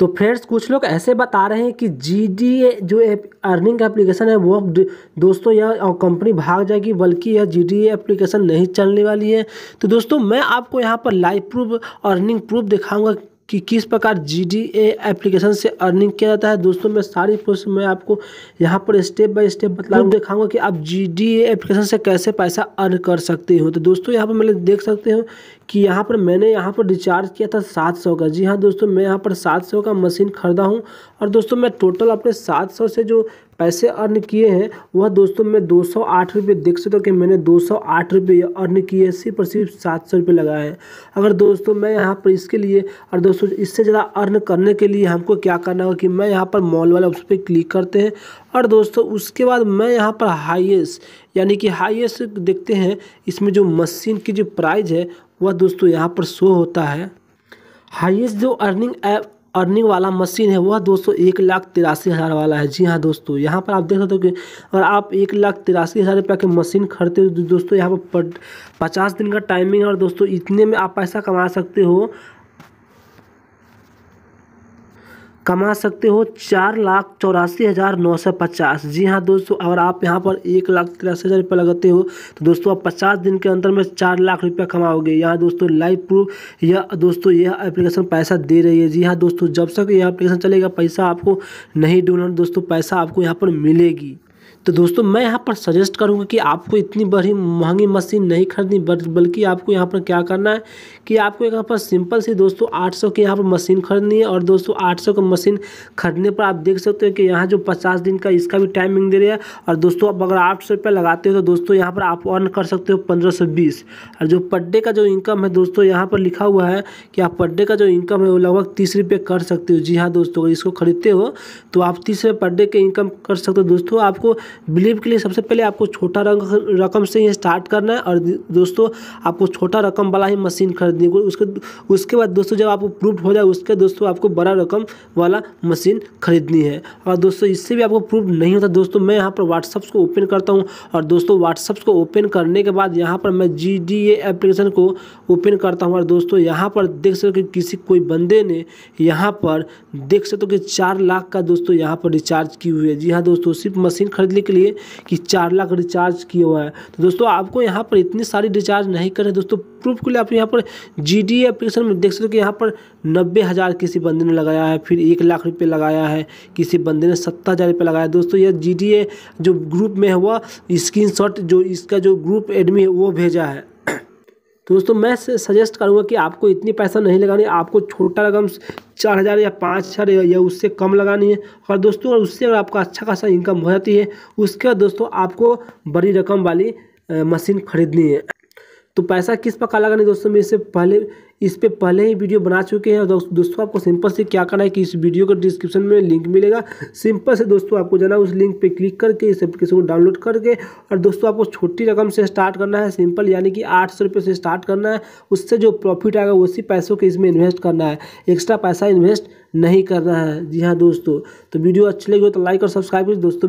तो फ्रेंड्स कुछ लोग ऐसे बता रहे हैं कि जी डी जो अर्निंग एप्लीकेशन है वो दोस्तों यह कंपनी भाग जाएगी बल्कि यह जी डी एप्लीकेशन नहीं चलने वाली है तो दोस्तों मैं आपको यहाँ पर लाइव प्रूफ अर्निंग प्रूफ दिखाऊंगा कि किस प्रकार जी डी एप्लीकेशन से अर्निंग किया जाता है दोस्तों मैं सारी प्रोसेस मैं आपको यहाँ पर स्टेप बाय स्टेप बताऊँ दिखाऊंगा कि आप जी डी एप्लीकेशन से कैसे पैसा अर्न कर सकते हो तो दोस्तों यहाँ पर मैंने देख सकते हो कि यहाँ पर मैंने यहाँ पर रिचार्ज किया था सात सौ का जी हाँ दोस्तों मैं यहाँ पर सात सौ का मशीन ख़रीदा हूँ और दोस्तों मैं टोटल अपने सात सौ से जो पैसे अर्न किए हैं वह दोस्तों मैं दो सौ आठ रुपये देख सकते हो कि मैंने दो सौ आठ रुपये अर्न किए हैं सिर्फ और सिर्फ सात सौ रुपये लगाए हैं अगर दोस्तों मैं यहाँ पर इसके लिए और दोस्तों इससे ज़्यादा अर्न करने के लिए हमको क्या करना होगा कि मैं यहाँ पर मॉल वाला उस पर क्लिक करते हैं और दोस्तों उसके बाद मैं यहाँ पर हाईएस्ट यानी कि हाईएस्ट देखते हैं इसमें जो मशीन की जो प्राइज है वह दोस्तों यहाँ पर शो होता है हाईएस्ट जो अर्निंग ऐप अर्निंग वाला मशीन है वह दोस्तों एक लाख तिरासी हज़ार वाला है जी हाँ दोस्तों यहाँ पर आप देख सकते हो कि अगर आप एक लाख तिरासी हज़ार रुपये के मशीन खरीदते हो तो दोस्तों यहाँ पर पचास दिन का टाइमिंग है और दोस्तों इतने में आप पैसा कमा सकते हो कमा सकते हो चार लाख चौरासी हज़ार नौ सौ पचास जी हाँ दोस्तों अगर आप यहाँ पर एक लाख तिरासी हज़ार रुपये लगाते हो तो दोस्तों आप पचास दिन के अंदर में चार लाख रुपया कमाओगे यहाँ दोस्तों लाइव प्रूफ यह दोस्तों यह एप्लीकेशन पैसा दे रही है जी हाँ दोस्तों जब तक यह एप्लीकेशन चलेगा पैसा आपको नहीं डूलना दोस्तों पैसा आपको यहाँ पर मिलेगी तो दोस्तों मैं यहाँ पर सजेस्ट करूँगा कि आपको इतनी बड़ी महंगी मशीन नहीं खरीदनी बल्कि आपको यहाँ पर क्या करना है कि आपको यहाँ पर सिंपल सी दोस्तों 800 की यहाँ पर मशीन खरीदनी है और दोस्तों 800 का मशीन खरीदने पर आप देख सकते हो कि यहाँ जो 50 दिन का इसका भी टाइमिंग दे रहा है और दोस्तों अब अगर आठ सौ लगाते हो तो दोस्तों यहाँ पर आप अर्न कर सकते हो पंद्रह और जो पर डे का जो इनकम है दोस्तों यहाँ पर लिखा हुआ है कि आप पर डे का जो इनकम है वो लगभग तीस रुपये कर सकते हो जी हाँ दोस्तों अगर इसको खरीदते हो तो आप तीस रुपये पर डे के इनकम कर सकते हो दोस्तों आपको बिलीव के लिए सबसे पहले आपको छोटा रकम से ही स्टार्ट करना है और दोस्तों आपको छोटा रकम वाला ही मशीन खरीदनी उसके उसके बाद दोस्तों जब आपको प्रूफ हो जाए उसके दोस्तों आपको बड़ा रकम वाला मशीन खरीदनी है और दोस्तों इससे भी आपको प्रूफ नहीं होता दोस्तों मैं यहाँ पर व्हाट्सअप को ओपन करता हूँ और दोस्तों व्हाट्सअप को ओपन करने के बाद यहाँ पर मैं जी एप्लीकेशन को ओपन करता हूँ और दोस्तों यहाँ पर देख सकते हो कि किसी कोई बंदे ने यहाँ पर देख सकते हो कि चार लाख का दोस्तों यहाँ पर रिचार्ज की हुई है जी हाँ दोस्तों सिर्फ मशीन खरीदने के लिए कि चार लाख रिचार्ज किया हुआ है तो दोस्तों आपको यहाँ पर इतनी सारी रिचार्ज नहीं करें दोस्तों प्रूफ के लिए आप यहाँ पर जी डी एप्लीकेशन में देख सकते हो कि यहाँ पर नब्बे हज़ार किसी बंदे ने लगाया है फिर एक लाख रुपये लगाया है किसी बंदे ने सत्तर हज़ार रुपये लगाया दोस्तों यह जी डी ए जो ग्रुप में हुआ स्क्रीन शॉट जो इसका जो ग्रुप एडमी है वो भेजा है तो दोस्तों मैं सजेस्ट करूँगा कि आपको इतनी पैसा नहीं लगानी आपको छोटा रकम चार हज़ार या पाँच हज़ार या उससे कम लगानी है और दोस्तों और उससे अगर आपका अच्छा खासा इनकम हो जाती है उसके बाद दोस्तों आपको बड़ी रकम वाली मशीन खरीदनी है तो पैसा किस पर काला करना है दोस्तों मैं इससे पहले इस पर पहले ही वीडियो बना चुके हैं और दोस्तों आपको सिंपल से क्या करना है कि इस वीडियो के डिस्क्रिप्शन में लिंक मिलेगा सिंपल से दोस्तों आपको जाना है उस लिंक पे क्लिक करके इस एप्लीकेशन को डाउनलोड करके और दोस्तों आपको छोटी रकम से स्टार्ट करना है सिंपल यानी कि आठ सौ रुपये से स्टार्ट करना है उससे जो प्रॉफिट आएगा उसी पैसों के इसमें इन्वेस्ट करना है एक्स्ट्रा पैसा इन्वेस्ट नहीं करना है जी हाँ दोस्तों तो वीडियो अच्छी लगी हो तो लाइक और सब्सक्राइब कर दोस्तों में